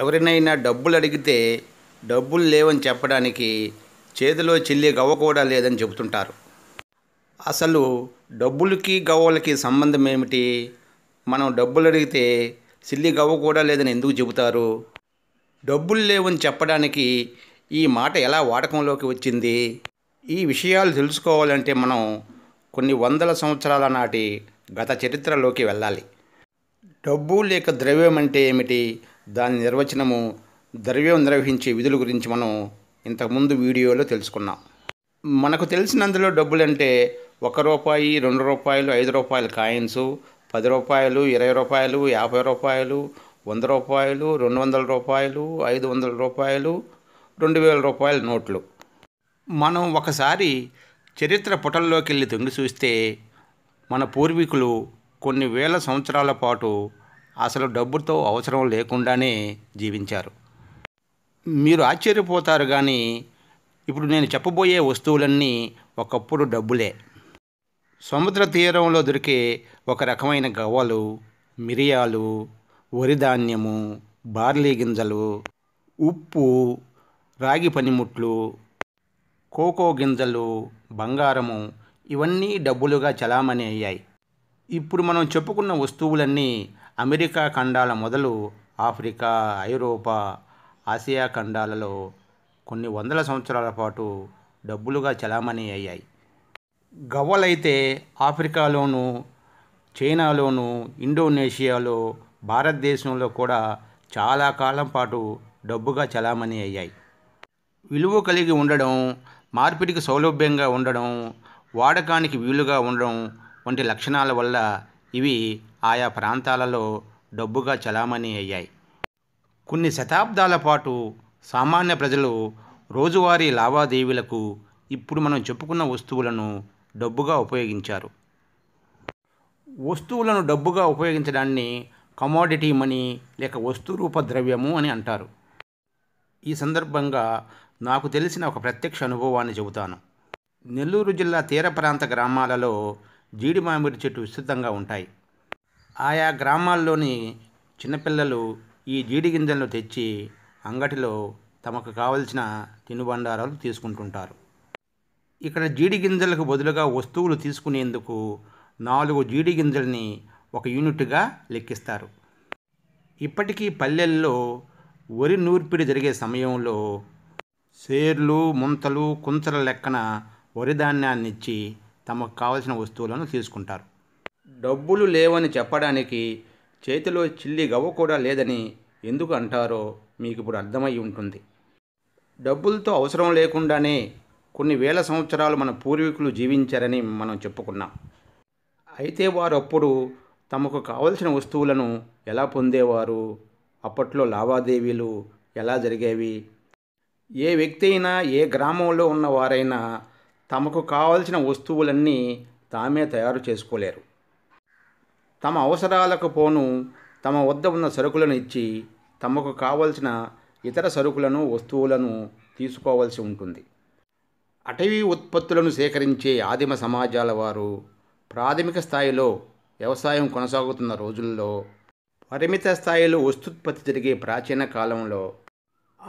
ఎవరినైనా డబ్బులు అడిగితే డబ్బులు లేవని చెప్పడానికి చేతిలో చెల్లి గవ్వ కూడా లేదని చెబుతుంటారు అసలు డబ్బులకి గవ్వలకి సంబంధం ఏమిటి మనం డబ్బులు అడిగితే చిల్లి గవ్వ కూడా లేదని ఎందుకు చెబుతారు డబ్బులు లేవని చెప్పడానికి ఈ మాట ఎలా వాడకంలోకి వచ్చింది ఈ విషయాలు తెలుసుకోవాలంటే మనం కొన్ని వందల సంవత్సరాల నాటి గత చరిత్రలోకి వెళ్ళాలి డబ్బు లేక ద్రవ్యం అంటే ఏమిటి దాని నిర్వచనము ద్రవ్యం నిర్వహించే విధుల గురించి మనం ఇంతకుముందు వీడియోలో తెలుసుకున్నాం మనకు తెలిసినందులో డబ్బులంటే ఒక రూపాయి రెండు రూపాయలు ఐదు రూపాయల కాయిన్స్ పది రూపాయలు ఇరవై రూపాయలు యాభై రూపాయలు వంద రూపాయలు రెండు వందల రూపాయలు ఐదు వందల రూపాయలు రెండు వేల రూపాయల నోట్లు మనం ఒకసారి చరిత్ర పుటల్లోకి వెళ్ళి తొంగి చూస్తే మన పూర్వీకులు కొన్ని వేల సంవత్సరాల పాటు అసలు డబ్బుతో అవసరం లేకుండానే జీవించారు మీరు ఆశ్చర్యపోతారు కానీ ఇప్పుడు నేను చెప్పబోయే వస్తువులన్నీ ఒకప్పుడు డబ్బులే సముద్ర తీరంలో దొరికే ఒక రకమైన గవ్వలు మిరియాలు వరిధాన్యము బార్లీ గింజలు ఉప్పు రాగి పనిముట్లు కోకో గింజలు బంగారము ఇవన్నీ డబ్బులుగా చలామణి అయ్యాయి ఇప్పుడు మనం చెప్పుకున్న వస్తువులన్నీ అమెరికా ఖండాల మొదలు ఆఫ్రికా ఐరోపా ఆసియా ఖండాలలో కొన్ని వందల సంవత్సరాల పాటు డబ్బులుగా చలామణి అయ్యాయి గవ్వలైతే ఆఫ్రికాలోను చైనాలోను ఇండోనేషియాలో భారతదేశంలో కూడా చాలా కాలం పాటు డబ్బుగా చలామణి అయ్యాయి విలువ కలిగి ఉండడం మార్పిడికి సౌలభ్యంగా ఉండడం వాడకానికి వీలుగా ఉండడం వంటి లక్షణాల వల్ల ఇవి ఆయా ప్రాంతాలలో డబ్బుగా చలామణి అయ్యాయి కొన్ని శతాబ్దాల పాటు సామాన్య ప్రజలు రోజువారీ లావాదేవీలకు ఇప్పుడు మనం చెప్పుకున్న వస్తువులను డబ్బుగా ఉపయోగించారు వస్తువులను డబ్బుగా ఉపయోగించడాన్ని కమోడిటీ మనీ లేక వస్తు రూప ద్రవ్యము అని అంటారు ఈ సందర్భంగా నాకు తెలిసిన ఒక ప్రత్యక్ష అనుభవాన్ని చెబుతాను నెల్లూరు జిల్లా తీర ప్రాంత గ్రామాలలో జీడి మామిడి చెట్టు విస్తృతంగా ఉంటాయి ఆయా గ్రామాల్లోని చిన్నపిల్లలు ఈ జీడి గింజలను తెచ్చి అంగటిలో తమకు కావలసిన తినుబండారాలు తీసుకుంటుంటారు ఇక్కడ జీడి గింజలకు బదులుగా వస్తువులు తీసుకునేందుకు నాలుగు జీడి గింజల్ని ఒక యూనిట్గా లెక్కిస్తారు ఇప్పటికీ పల్లెల్లో వరి నూర్పిడి జరిగే సమయంలో సేర్లు ముంతలు కుంచల లెక్కన వరి ధాన్యాన్నిచ్చి తమకు కావలసిన వస్తువులను తీసుకుంటారు డబ్బులు లేవని చెప్పడానికి చేతిలో చిల్లి గవ్వ కూడా లేదని ఎందుకు అంటారో మీకు ఇప్పుడు అర్థమై ఉంటుంది డబ్బులతో అవసరం లేకుండానే కొన్ని వేల సంవత్సరాలు మన పూర్వీకులు జీవించారని మనం చెప్పుకున్నాం అయితే వారు అప్పుడు తమకు కావలసిన వస్తువులను ఎలా పొందేవారు అప్పట్లో లావాదేవీలు ఎలా జరిగేవి ఏ వ్యక్తి అయినా ఏ గ్రామంలో ఉన్నవారైనా తమకు కావలసిన వస్తువులన్నీ తామే తయారు చేసుకోలేరు తమ అవసరాలకు పోను తమ వద్ద ఉన్న సరుకులను ఇచ్చి తమకు కావలసిన ఇతర సరుకులను వస్తువులను తీసుకోవాల్సి ఉంటుంది అటవీ ఉత్పత్తులను సేకరించే ఆదిమ సమాజాల వారు ప్రాథమిక స్థాయిలో వ్యవసాయం కొనసాగుతున్న రోజుల్లో పరిమిత స్థాయిలో వస్తుత్పత్తి జరిగే ప్రాచీన కాలంలో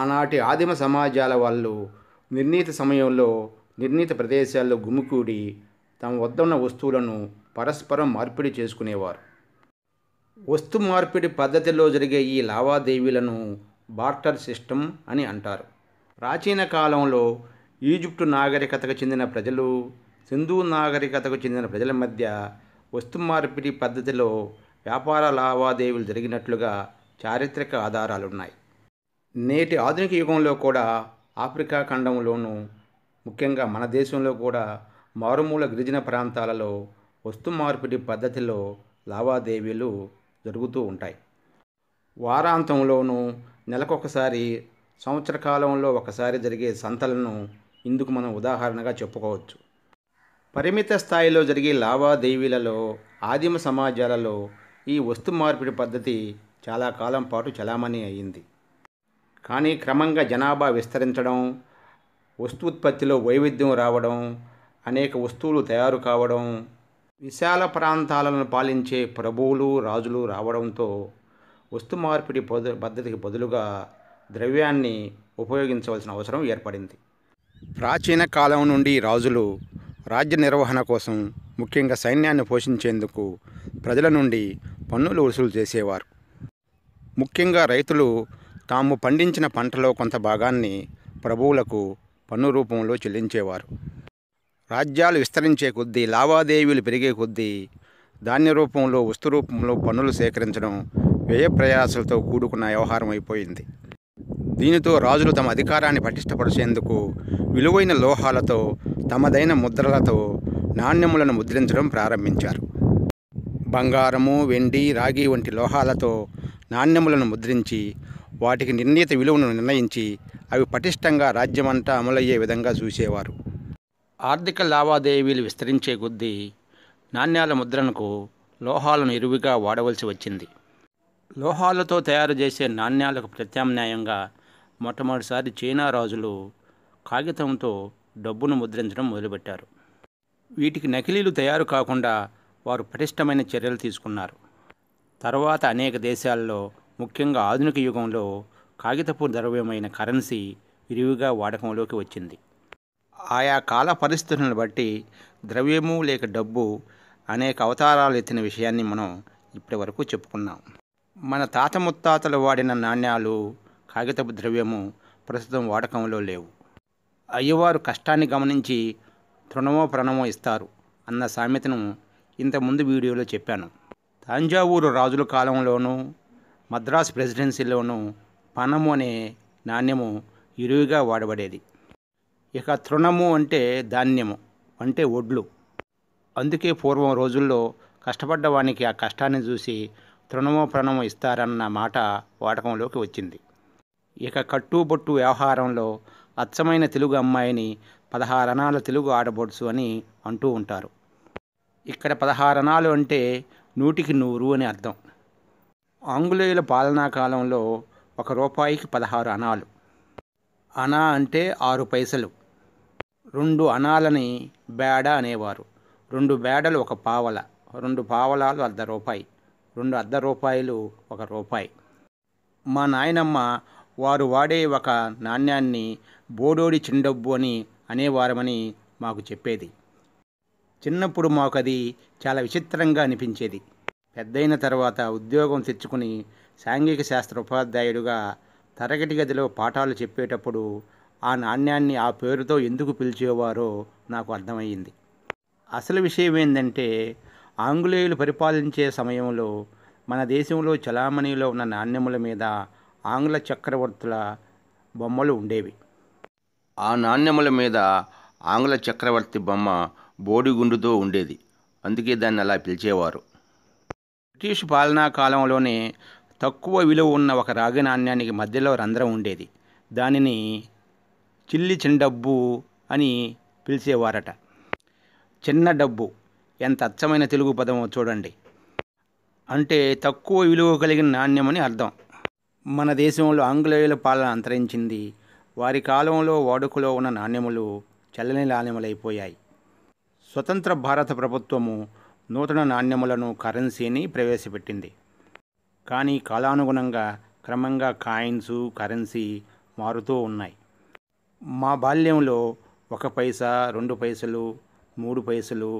ఆనాటి ఆదిమ సమాజాల వాళ్ళు నిర్ణీత సమయంలో నిర్ణీత ప్రదేశాల్లో గుమికూడి తమ వద్ద ఉన్న వస్తువులను పరస్పరం మార్పిడి చేసుకునేవారు వస్తు మార్పిడి పద్ధతిలో జరిగే ఈ లావాదేవీలను బార్టర్ సిస్టమ్ అని అంటారు ప్రాచీన కాలంలో ఈజిప్టు నాగరికతకు చెందిన ప్రజలు సింధు నాగరికతకు చెందిన ప్రజల మధ్య వస్తు మార్పిడి పద్ధతిలో వ్యాపార లావాదేవీలు జరిగినట్లుగా చారిత్రక ఆధారాలున్నాయి నేటి ఆధునిక యుగంలో కూడా ఆఫ్రికా ఖండంలోనూ ముఖ్యంగా మన దేశంలో కూడా మారుమూల గిరిజన ప్రాంతాలలో వస్తు మార్పిడి పద్ధతిలో లావాదేవీలు జరుగుతూ ఉంటాయి వారాంతంలోనూ నెలకొకసారి సంవత్సర కాలంలో ఒకసారి జరిగే సంతలను ఇందుకు మనం ఉదాహరణగా చెప్పుకోవచ్చు పరిమిత స్థాయిలో జరిగే లావాదేవీలలో ఆదిమ సమాజాలలో ఈ వస్తు మార్పిడి పద్ధతి చాలా కాలం పాటు చలామణి అయింది కానీ క్రమంగా జనాభా విస్తరించడం వస్తుత్పత్తిలో వైవిధ్యం రావడం అనేక వస్తువులు తయారు కావడం విశాల ప్రాంతాలను పాలించే ప్రభువులు రాజులు రావడంతో వస్తు మార్పిడి పద్ధతికి బదులుగా ద్రవ్యాన్ని ఉపయోగించవలసిన అవసరం ఏర్పడింది ప్రాచీన కాలం నుండి రాజులు రాజ్య నిర్వహణ కోసం ముఖ్యంగా సైన్యాన్ని పోషించేందుకు ప్రజల నుండి పన్నులు వసూలు చేసేవారు ముఖ్యంగా రైతులు తాము పండించిన పంటలో కొంత భాగాన్ని ప్రభువులకు పన్ను రూపంలో చెల్లించేవారు రాజ్యాలు విస్తరించే కొద్దీ లావాదేవీలు పెరిగే కొద్దీ ధాన్య రూపంలో వస్తు రూపంలో పన్నులు సేకరించడం వ్యయ ప్రయాసాలతో కూడుకున్న వ్యవహారం అయిపోయింది దీనితో రాజులు తమ అధికారాన్ని పటిష్టపరిచేందుకు విలువైన లోహాలతో తమదైన ముద్రలతో నాణ్యములను ముద్రించడం ప్రారంభించారు బంగారము వెండి రాగి వంటి లోహాలతో నాణ్యములను ముద్రించి వాటికి నిర్ణీత విలువను నిర్ణయించి అవి పటిష్టంగా రాజ్యమంతా అమలయ్యే విధంగా చూసేవారు ఆర్థిక లావాదేవీలు విస్తరించే కొద్దీ నాణ్యాల ముద్రణకు లోహాలను ఇరువిగా వాడవలసి వచ్చింది లోహాలతో తయారు చేసే నాణ్యాలకు ప్రత్యామ్నాయంగా మొట్టమొదటిసారి చైనా రాజులు కాగితంతో డబ్బును ముద్రించడం మొదలుపెట్టారు వీటికి నకిలీలు తయారు కాకుండా వారు పటిష్టమైన చర్యలు తీసుకున్నారు తర్వాత అనేక దేశాల్లో ముఖ్యంగా ఆధునిక యుగంలో కాగితపు ద్రవ్యమైన కరెన్సీ విరివిగా వాడకంలోకి వచ్చింది ఆయా కాల పరిస్థితులను బట్టి ద్రవ్యము లేక డబ్బు అనేక అవతారాలు ఎత్తిన విషయాన్ని మనం ఇప్పటి వరకు చెప్పుకున్నాం మన తాత ముత్తాతలు వాడిన నాణ్యాలు కాగితపు ద్రవ్యము ప్రస్తుతం వాడకంలో లేవు అయ్యవారు కష్టాన్ని గమనించి తృణమో ప్రణమో ఇస్తారు అన్న సామెతను ఇంతకుముందు వీడియోలో చెప్పాను తంజావూరు రాజుల కాలంలోనూ మద్రాసు ప్రెసిడెన్సీలోనూ పనము అనే నాణ్యము ఇరువిగా వాడబడేది ఇక తృణము అంటే ధాన్యము అంటే ఒడ్లు అందుకే పూర్వం రోజుల్లో కష్టపడ్డవానికి ఆ కష్టాన్ని చూసి తృణమో ప్రణమో ఇస్తారన్న మాట వాడకంలోకి వచ్చింది ఇక కట్టుబొట్టు వ్యవహారంలో అచ్చమైన తెలుగు అమ్మాయిని పదహారణాల తెలుగు ఆడబడుచు అని అంటూ ఉంటారు ఇక్కడ పదహారణాలు అంటే నూటికి నూరు అని అర్థం ఆంగ్లేయుల పాలనా కాలంలో ఒక రూపాయికి పదహారు అనాలు అనా అంటే ఆరు పైసలు రెండు అనాలని బేడ అనేవారు రెండు బేడలు ఒక పావల రెండు పావలాలు అర్ధ రూపాయి రెండు అర్ధ రూపాయలు ఒక రూపాయి మా నాయనమ్మ వారు వాడే ఒక నాణ్యాన్ని బోడోడి చిండబ్బు అని అనేవారమని మాకు చెప్పేది చిన్నప్పుడు మాకు అది చాలా విచిత్రంగా అనిపించేది పెద్దయిన తర్వాత ఉద్యోగం తెచ్చుకుని సాంఘిక శాస్త్ర ఉపాధ్యాయుడుగా తరగతి గదిలో పాఠాలు చెప్పేటప్పుడు ఆ నాణ్యాన్ని ఆ పేరుతో ఎందుకు పిలిచేవారో నాకు అర్థమయ్యింది అసలు విషయం ఏంటంటే ఆంగ్లేయులు పరిపాలించే సమయంలో మన దేశంలో చలామణిలో ఉన్న నాణ్యముల మీద ఆంగ్ల చక్రవర్తుల బొమ్మలు ఉండేవి ఆ నాణ్యముల మీద ఆంగ్ల చక్రవర్తి బొమ్మ బోడిగుండుతో ఉండేది అందుకే దాన్ని అలా పిలిచేవారు బ్రిటిష్ పాలనా కాలంలోనే తక్కువ విలువ ఉన్న ఒక రాగి నాణ్యానికి మధ్యలో రంధ్రం ఉండేది దానిని చిల్లి చిన్నడబ్బు అని పిలిచేవారట చిన్న డబ్బు ఎంత అచ్చమైన తెలుగు పదమో చూడండి అంటే తక్కువ విలువ కలిగిన నాణ్యమని అర్థం మన దేశంలో ఆంగ్లేయుల పాలన అంతరించింది వారి కాలంలో వాడుకలో ఉన్న నాణ్యములు చల్లని నాణ్యములైపోయాయి స్వతంత్ర భారత ప్రభుత్వము నూతన నాణ్యములను కరెన్సీని ప్రవేశపెట్టింది కానీ కాలానుగుణంగా క్రమంగా కాయిన్స్ కరెన్సీ మారుతూ ఉన్నాయి మా బాల్యంలో ఒక పైసా రెండు పైసలు మూడు పైసలు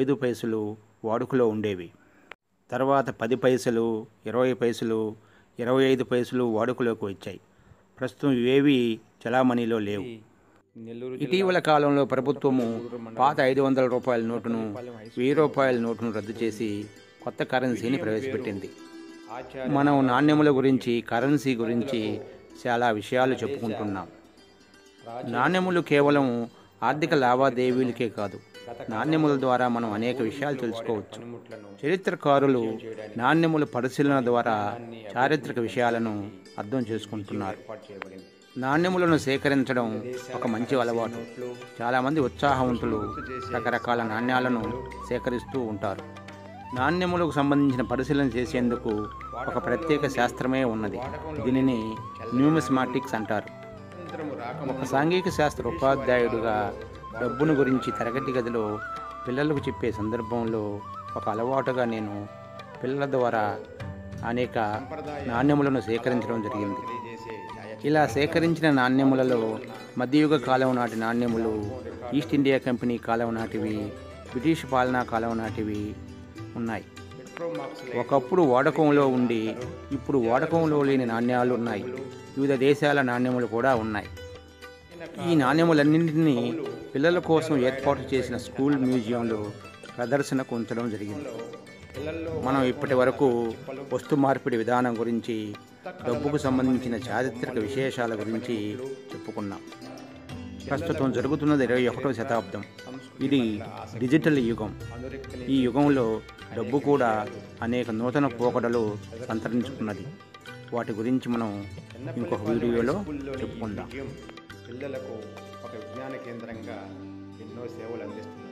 ఐదు పైసలు వాడుకలో ఉండేవి తర్వాత పది పైసలు ఇరవై పైసలు ఇరవై ఐదు పైసలు వాడుకలోకి వచ్చాయి ప్రస్తుతం ఇవేవి చలామణిలో లేవు ఇటీవల కాలంలో ప్రభుత్వము పాత ఐదు వందల రూపాయల నోటును వెయ్యి రూపాయల నోటును రద్దు చేసి కొత్త కరెన్సీని ప్రవేశపెట్టింది మనం నాణ్యముల గురించి కరెన్సీ గురించి చాలా విషయాలు చెప్పుకుంటున్నాం నాణ్యములు కేవలం ఆర్థిక లావాదేవీలకే కాదు నాణ్యముల ద్వారా మనం అనేక విషయాలు తెలుసుకోవచ్చు చరిత్రకారులు నాణ్యముల పరిశీలన ద్వారా చారిత్రక విషయాలను అర్థం చేసుకుంటున్నారు నాణ్యములను సేకరించడం ఒక మంచి అలవాటు చాలామంది ఉత్సాహవంతులు రకరకాల నాణ్యాలను సేకరిస్తూ ఉంటారు నాణ్యములకు సంబంధించిన పరిశీలన చేసేందుకు ఒక ప్రత్యేక శాస్త్రమే ఉన్నది దీనిని న్యూమిస్మాటిక్స్ అంటారు ఒక సాంఘిక శాస్త్ర ఉపాధ్యాయుడుగా డబ్బును గురించి తరగతి గదిలో పిల్లలకు చెప్పే సందర్భంలో ఒక అలవాటుగా నేను పిల్లల ద్వారా అనేక నాణ్యములను సేకరించడం జరిగింది ఇలా సేకరించిన నాణ్యములలో మధ్యయుగ కాలం నాటి నాణ్యములు ఈస్ట్ ఇండియా కంపెనీ కాలం నాటివి బ్రిటిష్ పాలనా కాలం నాటివి ఉన్నాయి ఒకప్పుడు వాడకంలో ఉండి ఇప్పుడు వాడకంలో లేని నాణ్యాలు ఉన్నాయి వివిధ దేశాల నాణ్యములు కూడా ఉన్నాయి ఈ నాణ్యములన్నింటినీ పిల్లల కోసం ఏర్పాటు చేసిన స్కూల్ మ్యూజియంలో ప్రదర్శనకు ఉంచడం జరిగింది మనం ఇప్పటి వరకు వస్తు మార్పిడి విధానం గురించి డబ్బుకు సంబంధించిన చారిత్రక విశేషాల గురించి చెప్పుకున్నాం ప్రస్తుతం జరుగుతున్నది ఇరవై ఒకటవ శతాబ్దం ఇది డిజిటల్ యుగం ఈ యుగంలో డబ్బు కూడా అనేక నూతన పోకడలు సంతరించుకున్నది వాటి గురించి మనం ఇంకొక వీడియోలో చెప్పుకుందాం పిల్లలకు ఒక విజ్ఞాన కేంద్రంగా ఎన్నో సేవలు అందిస్తుంది